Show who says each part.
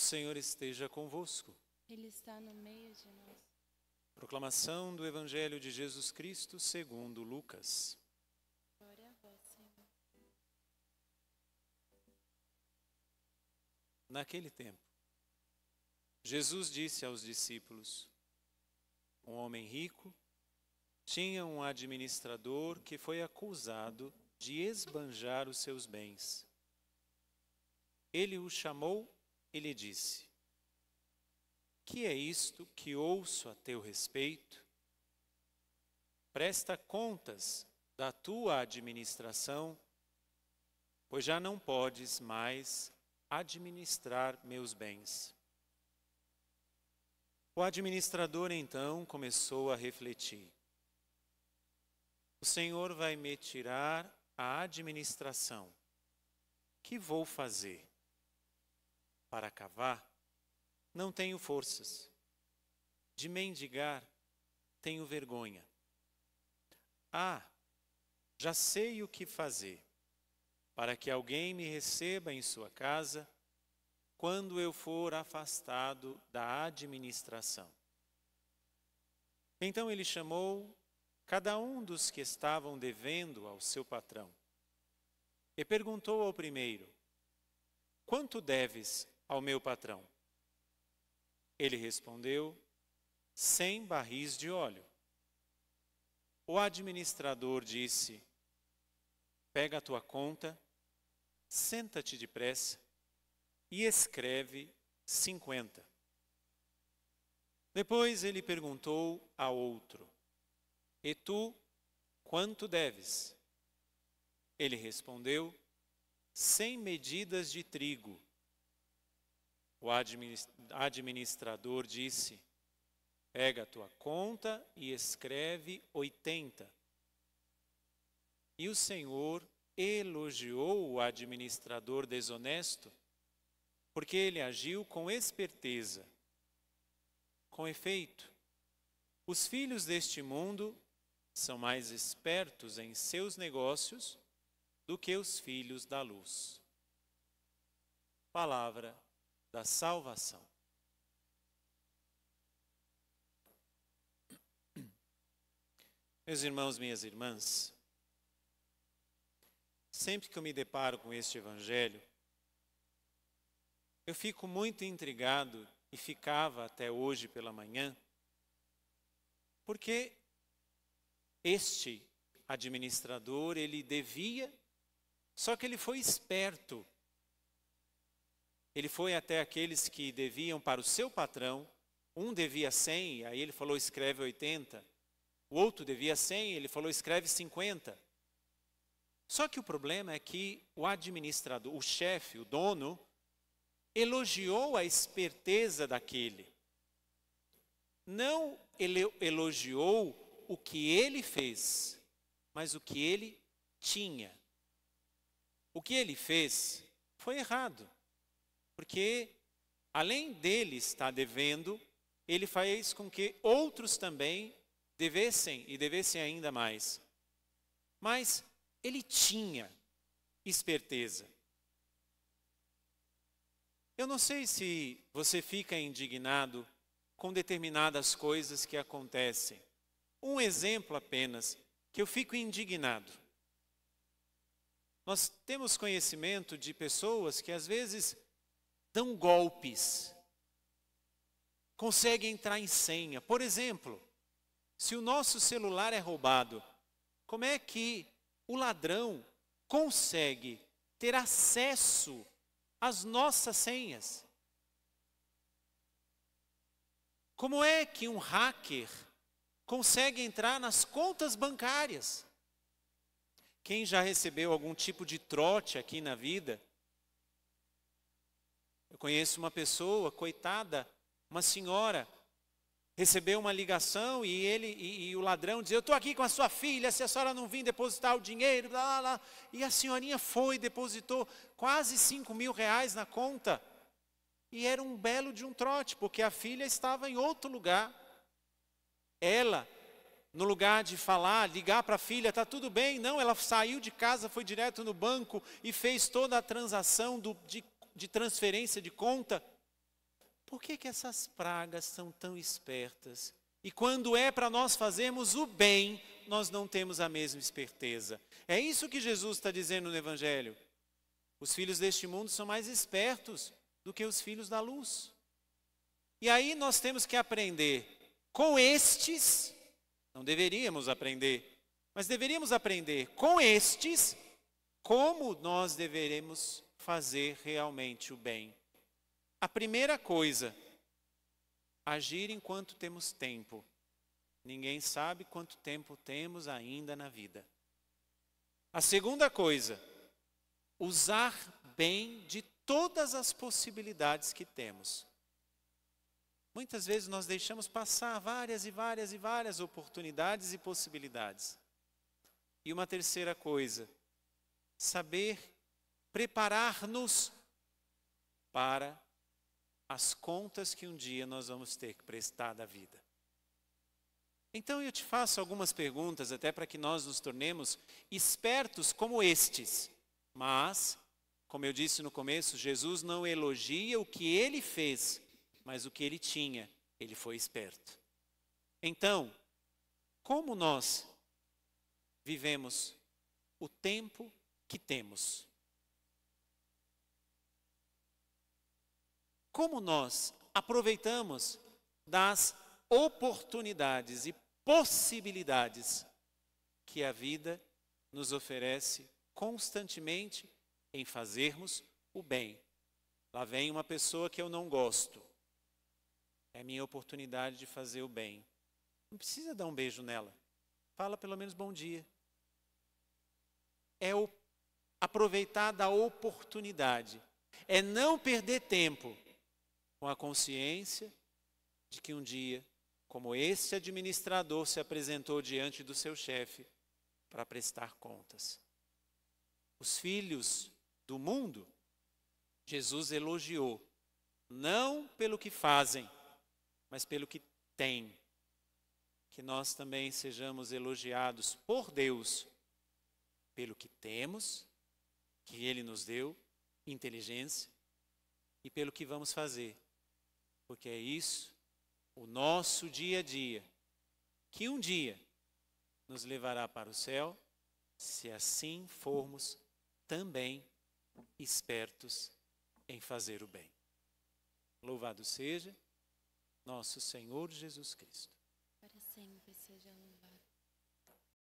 Speaker 1: Senhor esteja convosco. Ele está no meio de nós. Proclamação do Evangelho de Jesus Cristo segundo Lucas. Glória a vós, Senhor. Naquele tempo, Jesus disse aos discípulos: Um homem rico tinha um administrador que foi acusado de esbanjar os seus bens. Ele o chamou e lhe disse: Que é isto que ouço a teu respeito? Presta contas da tua administração, pois já não podes mais administrar meus bens. O administrador então começou a refletir: O Senhor vai me tirar a administração. Que vou fazer? para cavar, não tenho forças. De mendigar, tenho vergonha. Ah, já sei o que fazer para que alguém me receba em sua casa quando eu for afastado da administração. Então ele chamou cada um dos que estavam devendo ao seu patrão e perguntou ao primeiro: Quanto deves ao meu patrão? Ele respondeu: Cem barris de óleo. O administrador disse: Pega a tua conta, senta-te depressa e escreve cinquenta. Depois ele perguntou a outro: E tu, quanto deves? Ele respondeu: Cem medidas de trigo. O administrador disse: Pega a tua conta e escreve 80. E o Senhor elogiou o administrador desonesto, porque ele agiu com esperteza. Com efeito, os filhos deste mundo são mais espertos em seus negócios do que os filhos da luz. Palavra da salvação. Meus irmãos, minhas irmãs, sempre que eu me deparo com este evangelho, eu fico muito intrigado e ficava até hoje pela manhã, porque este administrador, ele devia, só que ele foi esperto ele foi até aqueles que deviam para o seu patrão. Um devia 100, aí ele falou: escreve 80. O outro devia 100, ele falou: escreve 50. Só que o problema é que o administrador, o chefe, o dono, elogiou a esperteza daquele. Não elogiou o que ele fez, mas o que ele tinha. O que ele fez foi errado. Porque além dele estar devendo, ele faz com que outros também devessem e devessem ainda mais. Mas ele tinha esperteza. Eu não sei se você fica indignado com determinadas coisas que acontecem. Um exemplo apenas que eu fico indignado. Nós temos conhecimento de pessoas que às vezes dão golpes, conseguem entrar em senha. Por exemplo, se o nosso celular é roubado, como é que o ladrão consegue ter acesso às nossas senhas? Como é que um hacker consegue entrar nas contas bancárias? Quem já recebeu algum tipo de trote aqui na vida, conheço uma pessoa, coitada, uma senhora, recebeu uma ligação e ele e, e o ladrão dizia: Eu estou aqui com a sua filha, se a senhora não vir depositar o dinheiro, blá, blá, blá. E a senhorinha foi, depositou quase 5 mil reais na conta. E era um belo de um trote, porque a filha estava em outro lugar. Ela, no lugar de falar, ligar para a filha, está tudo bem, não, ela saiu de casa, foi direto no banco e fez toda a transação do, de de transferência de conta? Por que, que essas pragas são tão espertas? E quando é para nós fazermos o bem, nós não temos a mesma esperteza. É isso que Jesus está dizendo no Evangelho. Os filhos deste mundo são mais espertos do que os filhos da luz. E aí nós temos que aprender com estes, não deveríamos aprender, mas deveríamos aprender com estes como nós deveremos fazer realmente o bem. A primeira coisa, agir enquanto temos tempo. Ninguém sabe quanto tempo temos ainda na vida. A segunda coisa, usar bem de todas as possibilidades que temos. Muitas vezes nós deixamos passar várias e várias e várias oportunidades e possibilidades. E uma terceira coisa, saber preparar-nos para as contas que um dia nós vamos ter que prestar da vida. Então eu te faço algumas perguntas, até para que nós nos tornemos espertos como estes. Mas, como eu disse no começo, Jesus não elogia o que ele fez, mas o que ele tinha, ele foi esperto. Então, como nós vivemos o tempo que temos? Como nós aproveitamos das oportunidades e possibilidades que a vida nos oferece constantemente em fazermos o bem. Lá vem uma pessoa que eu não gosto. É minha oportunidade de fazer o bem. Não precisa dar um beijo nela. Fala pelo menos bom dia. É o, aproveitar da oportunidade. É não perder tempo com a consciência de que um dia, como esse administrador se apresentou diante do seu chefe para prestar contas. Os filhos do mundo, Jesus elogiou, não pelo que fazem, mas pelo que têm. Que nós também sejamos elogiados por Deus pelo que temos, que Ele nos deu, inteligência, e pelo que vamos fazer porque é isso, o nosso dia a dia, que um dia nos levará para o céu, se assim formos também espertos em fazer o bem. Louvado seja nosso Senhor Jesus Cristo.